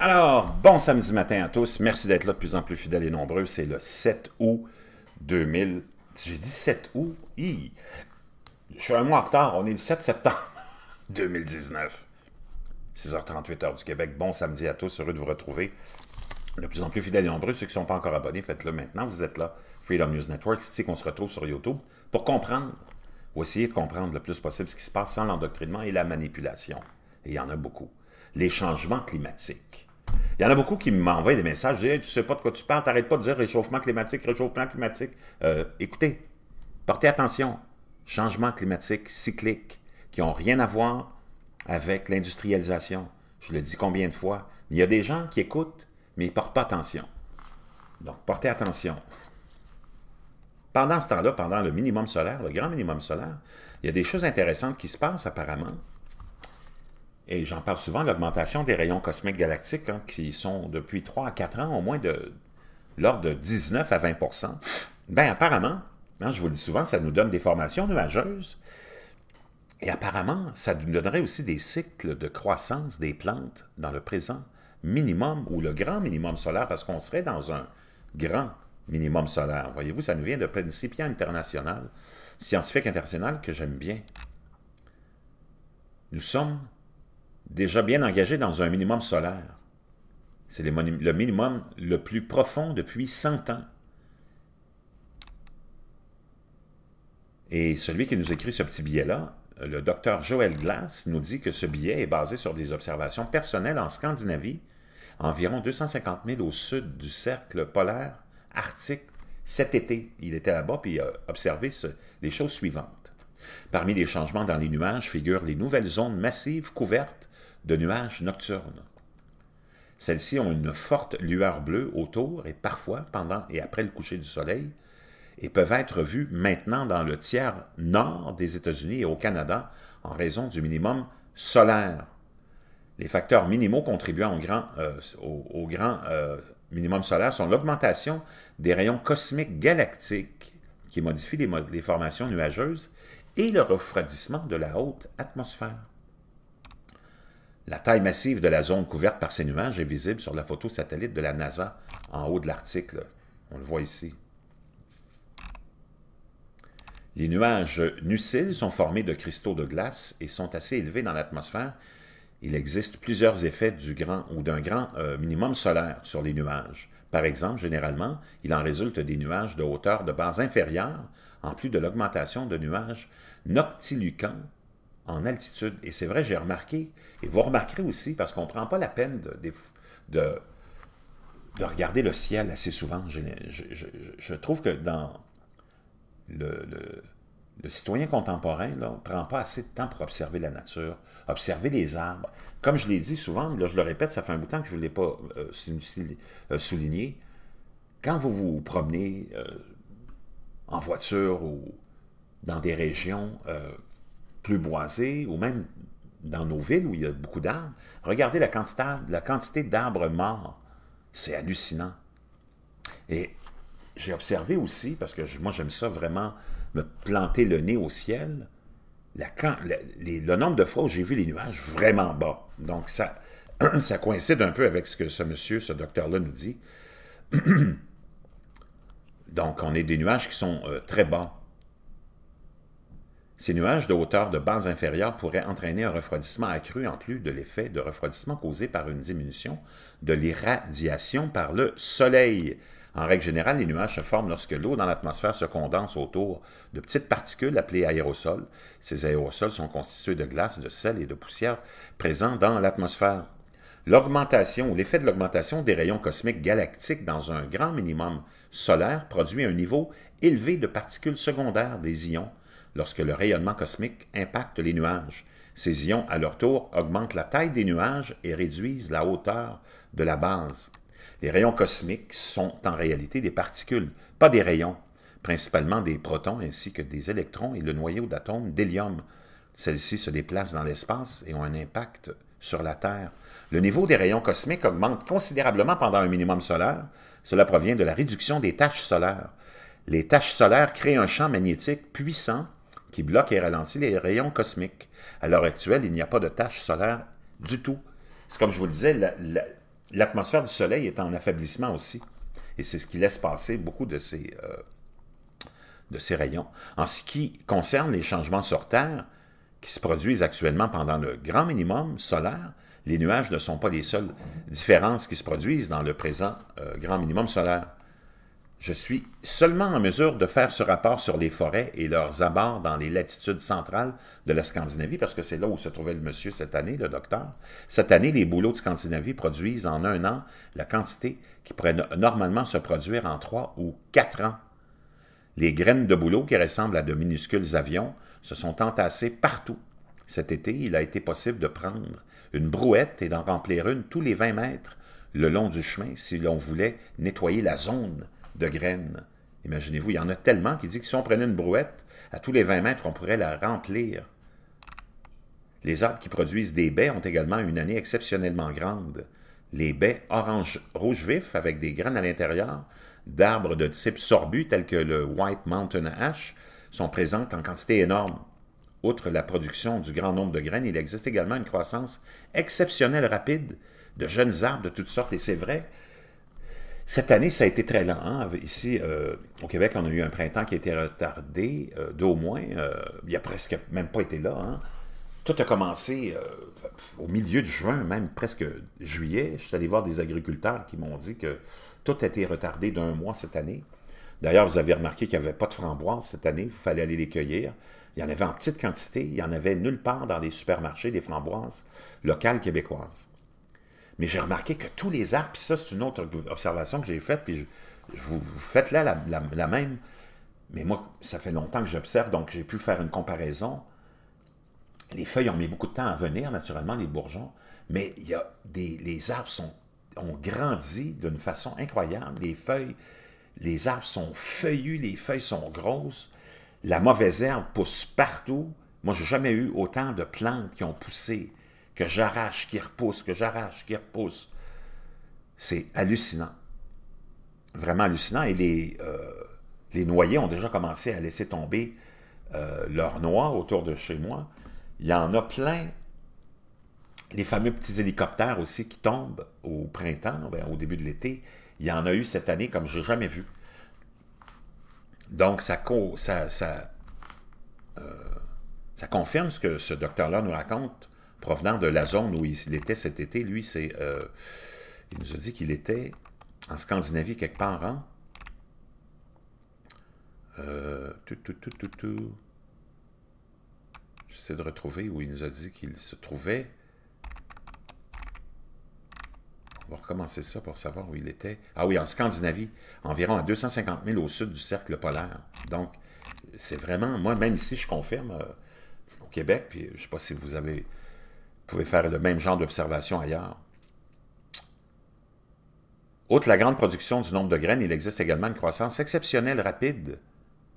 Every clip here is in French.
Alors, bon samedi matin à tous. Merci d'être là de plus en plus fidèles et nombreux. C'est le 7 août 2000. J'ai dit 7 août. Je suis un mois en retard. On est le 7 septembre 2019. 6h38 du Québec. Bon samedi à tous. Heureux de vous retrouver. De plus en plus fidèles et nombreux. Ceux qui ne sont pas encore abonnés, faites-le maintenant. Vous êtes là. Freedom News Network. C'est ici qu'on se retrouve sur YouTube pour comprendre ou essayer de comprendre le plus possible ce qui se passe sans l'endoctrinement et la manipulation. Et il y en a beaucoup. Les changements climatiques il y en a beaucoup qui m'envoient des messages. Je dis, tu sais pas de quoi tu parles, t'arrêtes pas de dire réchauffement climatique, réchauffement climatique. Euh, écoutez, portez attention. Changement climatique cyclique qui n'ont rien à voir avec l'industrialisation. Je le dis combien de fois. Il y a des gens qui écoutent, mais ils ne portent pas attention. Donc, portez attention. Pendant ce temps-là, pendant le minimum solaire, le grand minimum solaire, il y a des choses intéressantes qui se passent apparemment et j'en parle souvent, l'augmentation des rayons cosmiques galactiques, hein, qui sont depuis 3 à 4 ans au moins de l'ordre de 19 à 20 bien apparemment, hein, je vous le dis souvent, ça nous donne des formations nuageuses, et apparemment, ça nous donnerait aussi des cycles de croissance des plantes dans le présent minimum ou le grand minimum solaire, parce qu'on serait dans un grand minimum solaire. Voyez-vous, ça nous vient de Principia International, scientifique international que j'aime bien. Nous sommes déjà bien engagé dans un minimum solaire. C'est le minimum le plus profond depuis 100 ans. Et celui qui nous écrit ce petit billet-là, le docteur Joël Glass, nous dit que ce billet est basé sur des observations personnelles en Scandinavie, environ 250 000 au sud du cercle polaire arctique cet été. Il était là-bas puis a observé ce, les choses suivantes. Parmi les changements dans les nuages figurent les nouvelles zones massives couvertes de nuages nocturnes. Celles-ci ont une forte lueur bleue autour et parfois pendant et après le coucher du soleil et peuvent être vues maintenant dans le tiers nord des États-Unis et au Canada en raison du minimum solaire. Les facteurs minimaux contribuant au grand, euh, au, grand euh, minimum solaire sont l'augmentation des rayons cosmiques galactiques qui modifient les formations nuageuses et le refroidissement de la haute atmosphère. La taille massive de la zone couverte par ces nuages est visible sur la photo satellite de la NASA en haut de l'article. On le voit ici. Les nuages nuciles sont formés de cristaux de glace et sont assez élevés dans l'atmosphère. Il existe plusieurs effets du grand ou d'un grand euh, minimum solaire sur les nuages. Par exemple, généralement, il en résulte des nuages de hauteur de base inférieure, en plus de l'augmentation de nuages noctilucants, en altitude. Et c'est vrai, j'ai remarqué, et vous remarquerez aussi, parce qu'on ne prend pas la peine de, de, de, regarder le ciel assez souvent. Je, je, je, trouve que dans le, le, citoyen contemporain, ne prend pas assez de temps pour observer la nature, observer les arbres. Comme je l'ai dit souvent, là, je le répète, ça fait un bout de temps que je ne voulais pas euh, euh, souligner, quand vous vous promenez euh, en voiture ou dans des régions plus ou même dans nos villes où il y a beaucoup d'arbres, regardez la quantité, la quantité d'arbres morts. C'est hallucinant. Et j'ai observé aussi, parce que moi j'aime ça vraiment, me planter le nez au ciel, le nombre de fois où j'ai vu les nuages vraiment bas. Donc ça, ça coïncide un peu avec ce que ce monsieur, ce docteur-là nous dit. Donc on est des nuages qui sont euh, très bas. Ces nuages de hauteur de base inférieure pourraient entraîner un refroidissement accru en plus de l'effet de refroidissement causé par une diminution de l'irradiation par le soleil. En règle générale, les nuages se forment lorsque l'eau dans l'atmosphère se condense autour de petites particules appelées aérosols. Ces aérosols sont constitués de glace, de sel et de poussière présents dans l'atmosphère. L'augmentation ou l'effet de l'augmentation des rayons cosmiques galactiques dans un grand minimum solaire produit un niveau élevé de particules secondaires des ions lorsque le rayonnement cosmique impacte les nuages. Ces ions, à leur tour, augmentent la taille des nuages et réduisent la hauteur de la base. Les rayons cosmiques sont en réalité des particules, pas des rayons, principalement des protons ainsi que des électrons et le noyau d'atomes d'hélium. Celles-ci se déplacent dans l'espace et ont un impact sur la Terre. Le niveau des rayons cosmiques augmente considérablement pendant un minimum solaire. Cela provient de la réduction des taches solaires. Les taches solaires créent un champ magnétique puissant qui bloque et ralentit les rayons cosmiques. À l'heure actuelle, il n'y a pas de tâche solaire du tout. C'est comme je vous le disais, l'atmosphère du Soleil est en affaiblissement aussi. Et c'est ce qui laisse passer beaucoup de ces, euh, de ces rayons. En ce qui concerne les changements sur Terre, qui se produisent actuellement pendant le grand minimum solaire, les nuages ne sont pas les seules différences qui se produisent dans le présent euh, grand minimum solaire. Je suis seulement en mesure de faire ce rapport sur les forêts et leurs abords dans les latitudes centrales de la Scandinavie, parce que c'est là où se trouvait le monsieur cette année, le docteur. Cette année, les bouleaux de Scandinavie produisent en un an la quantité qui pourrait normalement se produire en trois ou quatre ans. Les graines de bouleau, qui ressemblent à de minuscules avions, se sont entassées partout. Cet été, il a été possible de prendre une brouette et d'en remplir une tous les 20 mètres le long du chemin si l'on voulait nettoyer la zone de graines. Imaginez-vous, il y en a tellement qui dit que si on prenait une brouette, à tous les 20 mètres, on pourrait la remplir. Les arbres qui produisent des baies ont également une année exceptionnellement grande. Les baies orange rouge vif avec des graines à l'intérieur d'arbres de type sorbu tels que le White Mountain Ash sont présentes en quantité énorme. Outre la production du grand nombre de graines, il existe également une croissance exceptionnelle rapide de jeunes arbres de toutes sortes et c'est vrai, cette année, ça a été très lent. Hein. Ici, euh, au Québec, on a eu un printemps qui a été retardé euh, d'au moins. Euh, il a presque même pas été là. Hein. Tout a commencé au milieu de juin, même presque juillet. Je suis allé voir des agriculteurs qui m'ont dit que tout a été retardé d'un mois cette année. D'ailleurs, vous avez remarqué qu'il n'y avait pas de framboises cette année. Il fallait aller les cueillir. Il y en avait en petite quantité. Il n'y en avait nulle part dans les supermarchés des framboises locales québécoises. Mais j'ai remarqué que tous les arbres, puis ça, c'est une autre observation que j'ai faite, puis je, vous, faites là la, même. Mais moi, ça fait longtemps que j'observe, donc j'ai pu faire une comparaison. Les feuilles ont mis beaucoup de temps à venir, naturellement, les bourgeons, mais il y a des, les arbres sont, ont grandi d'une façon incroyable. Les feuilles, les arbres sont feuillus, les feuilles sont grosses. La mauvaise herbe pousse partout. Moi, j'ai jamais eu autant de plantes qui ont poussé que j'arrache, qui repousse, que j'arrache, qui repousse. C'est hallucinant. Vraiment hallucinant. Et les, euh, les noyés ont déjà commencé à laisser tomber euh, leurs noix autour de chez moi. Il y en a plein. Les fameux petits hélicoptères aussi qui tombent au printemps, au début de l'été. Il y en a eu cette année comme je n'ai jamais vu. Donc, ça, ça, euh, ça confirme ce que ce docteur-là nous raconte provenant de la zone où il était cet été. Lui, c'est... Euh, il nous a dit qu'il était en Scandinavie quelque part, hein? Euh, tout, tout, tout, tout, tout. J'essaie de retrouver où il nous a dit qu'il se trouvait. On va recommencer ça pour savoir où il était. Ah oui, en Scandinavie, environ à 250 000 au sud du cercle polaire. Donc, c'est vraiment, moi, même ici, je confirme, euh, au Québec, puis je ne sais pas si vous avez pouvez faire le même genre d'observation ailleurs. Outre la grande production du nombre de graines, il existe également une croissance exceptionnelle rapide,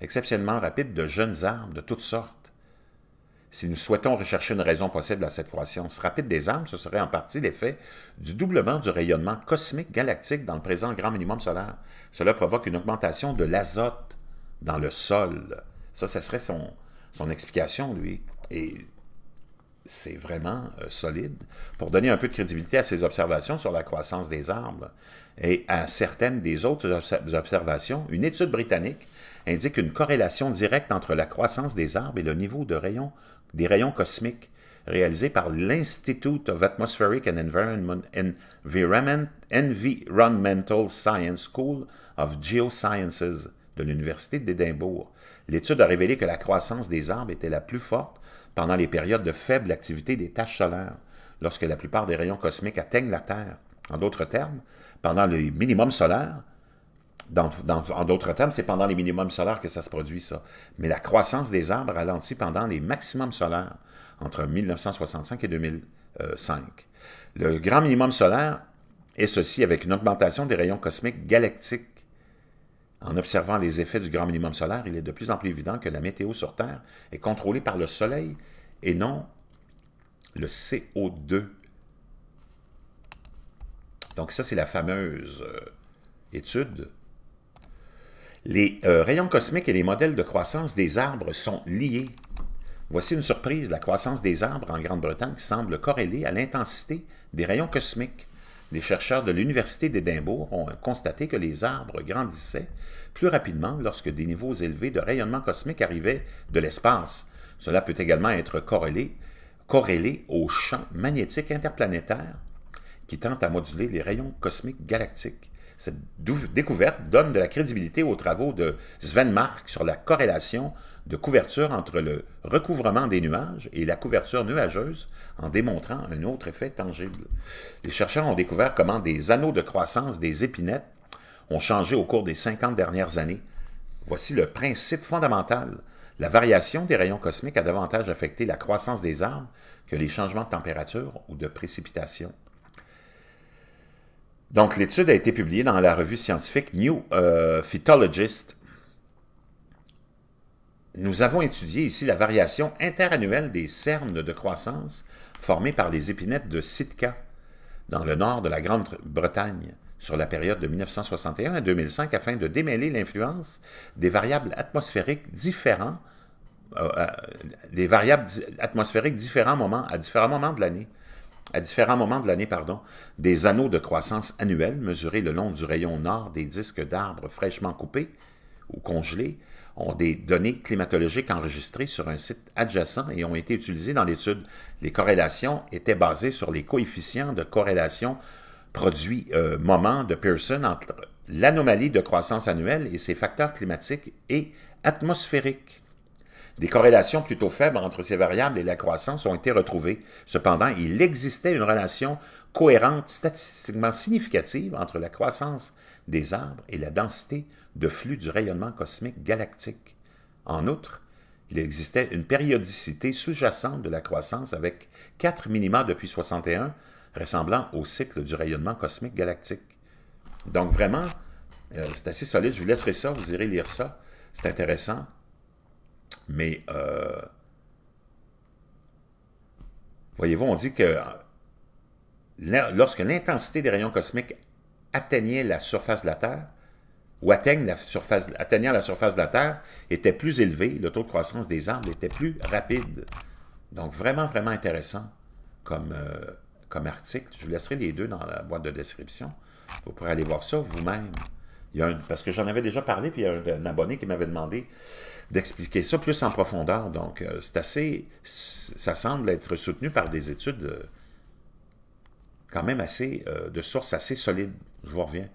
exceptionnellement rapide de jeunes arbres de toutes sortes. Si nous souhaitons rechercher une raison possible à cette croissance rapide des arbres, ce serait en partie l'effet du doublement du rayonnement cosmique galactique dans le présent grand minimum solaire. Cela provoque une augmentation de l'azote dans le sol. Ça, ce serait son, son explication, lui. Et c'est vraiment euh, solide, pour donner un peu de crédibilité à ses observations sur la croissance des arbres et à certaines des autres observations, une étude britannique indique une corrélation directe entre la croissance des arbres et le niveau de des rayons cosmiques réalisé par l'Institute of Atmospheric and Environment, Environmental Science School of Geosciences de l'Université d'Édimbourg. L'étude a révélé que la croissance des arbres était la plus forte pendant les périodes de faible activité des taches solaires, lorsque la plupart des rayons cosmiques atteignent la Terre. En d'autres termes, pendant les minimums solaires, en d'autres termes, c'est pendant les minimums solaires que ça se produit, ça. Mais la croissance des arbres ralentit pendant les maximums solaires, entre 1965 et 2005. Le grand minimum solaire est ceci avec une augmentation des rayons cosmiques galactiques en observant les effets du grand minimum solaire, il est de plus en plus évident que la météo sur Terre est contrôlée par le Soleil et non le CO2. Donc ça, c'est la fameuse euh, étude. Les euh, rayons cosmiques et les modèles de croissance des arbres sont liés. Voici une surprise, la croissance des arbres en Grande-Bretagne semble corrélée à l'intensité des rayons cosmiques. Les chercheurs de l'Université d'Édimbourg ont constaté que les arbres grandissaient plus rapidement lorsque des niveaux élevés de rayonnement cosmique arrivaient de l'espace. Cela peut également être corrélé, corrélé au champ magnétique interplanétaire qui tente à moduler les rayons cosmiques galactiques. Cette découverte donne de la crédibilité aux travaux de Sven Mark sur la corrélation de couverture entre le recouvrement des nuages et la couverture nuageuse en démontrant un autre effet tangible. Les chercheurs ont découvert comment des anneaux de croissance des épinettes ont changé au cours des 50 dernières années. Voici le principe fondamental. La variation des rayons cosmiques a davantage affecté la croissance des arbres que les changements de température ou de précipitation. Donc, l'étude a été publiée dans la revue scientifique New euh, Phytologist nous avons étudié ici la variation interannuelle des cernes de croissance formées par les épinettes de Sitka, dans le nord de la Grande-Bretagne, sur la période de 1961 à 2005, afin de démêler l'influence des variables atmosphériques différents euh, euh, variables atmosphériques différents moments, à différents moments de l'année, à différents moments de l'année, pardon, des anneaux de croissance annuels mesurés le long du rayon nord des disques d'arbres fraîchement coupés ou congelés, ont des données climatologiques enregistrées sur un site adjacent et ont été utilisées dans l'étude. Les corrélations étaient basées sur les coefficients de corrélation produit euh, moment de Pearson entre l'anomalie de croissance annuelle et ses facteurs climatiques et atmosphériques. Des corrélations plutôt faibles entre ces variables et la croissance ont été retrouvées. Cependant, il existait une relation cohérente statistiquement significative entre la croissance des arbres et la densité de flux du rayonnement cosmique galactique. En outre, il existait une périodicité sous-jacente de la croissance avec quatre minima depuis 61, ressemblant au cycle du rayonnement cosmique galactique. Donc vraiment, euh, c'est assez solide. Je vous laisserai ça, vous irez lire ça. C'est intéressant. Mais euh, voyez-vous, on dit que euh, lorsque l'intensité des rayons cosmiques atteignait la surface de la Terre, ou atteignant la surface de la Terre était plus élevé, le taux de croissance des arbres était plus rapide. Donc vraiment, vraiment intéressant comme, euh, comme article. Je vous laisserai les deux dans la boîte de description. Vous pourrez aller voir ça vous-même. Parce que j'en avais déjà parlé, puis il y a un, abonné qui m'avait demandé d'expliquer ça plus en profondeur. Donc, euh, c'est assez... Ça semble être soutenu par des études euh, quand même assez... de sources assez solides. Je vous reviens.